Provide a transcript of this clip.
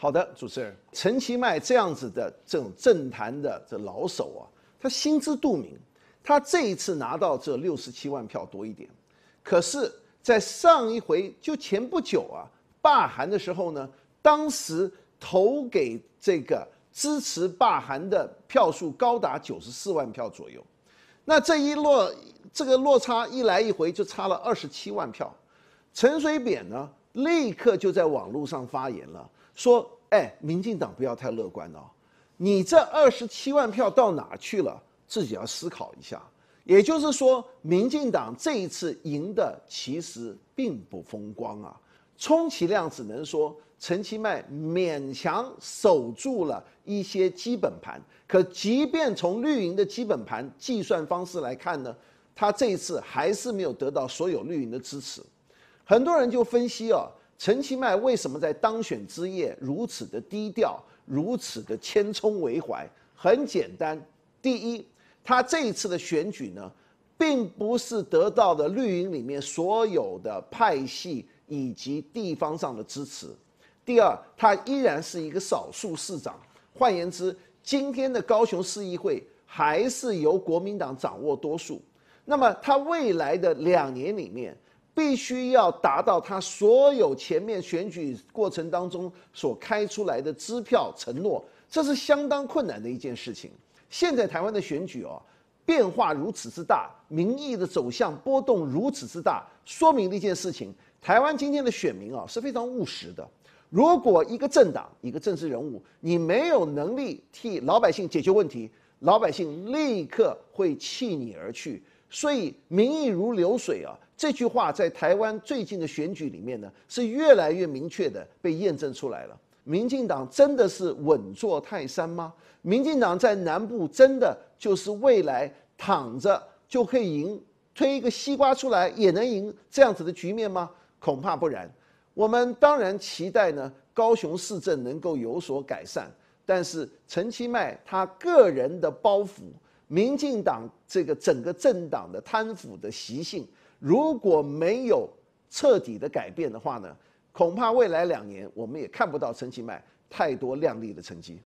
好的，主持人陈其迈这样子的这种政坛的这老手啊，他心知肚明，他这一次拿到这六十七万票多一点，可是，在上一回就前不久啊罢韩的时候呢，当时投给这个支持罢韩的票数高达九十四万票左右，那这一落这个落差一来一回就差了二十七万票，陈水扁呢立刻就在网络上发言了。说，哎，民进党不要太乐观哦，你这二十七万票到哪去了？自己要思考一下。也就是说，民进党这一次赢的其实并不风光啊，充其量只能说陈其迈勉强守住了一些基本盘。可即便从绿营的基本盘计算方式来看呢，他这一次还是没有得到所有绿营的支持。很多人就分析哦。陈其迈为什么在当选之夜如此的低调，如此的谦冲为怀？很简单，第一，他这一次的选举呢，并不是得到的绿营里面所有的派系以及地方上的支持；第二，他依然是一个少数市长。换言之，今天的高雄市议会还是由国民党掌握多数。那么，他未来的两年里面。必须要达到他所有前面选举过程当中所开出来的支票承诺，这是相当困难的一件事情。现在台湾的选举哦，变化如此之大，民意的走向波动如此之大，说明了一件事情：台湾今天的选民啊是非常务实的。如果一个政党、一个政治人物，你没有能力替老百姓解决问题，老百姓立刻会弃你而去。所以民意如流水啊。这句话在台湾最近的选举里面呢，是越来越明确的被验证出来了。民进党真的是稳坐泰山吗？民进党在南部真的就是未来躺着就可以赢，推一个西瓜出来也能赢这样子的局面吗？恐怕不然。我们当然期待呢高雄市政能够有所改善，但是陈其迈他个人的包袱。民进党这个整个政党的贪腐的习性，如果没有彻底的改变的话呢，恐怕未来两年我们也看不到陈其迈太多亮丽的成绩。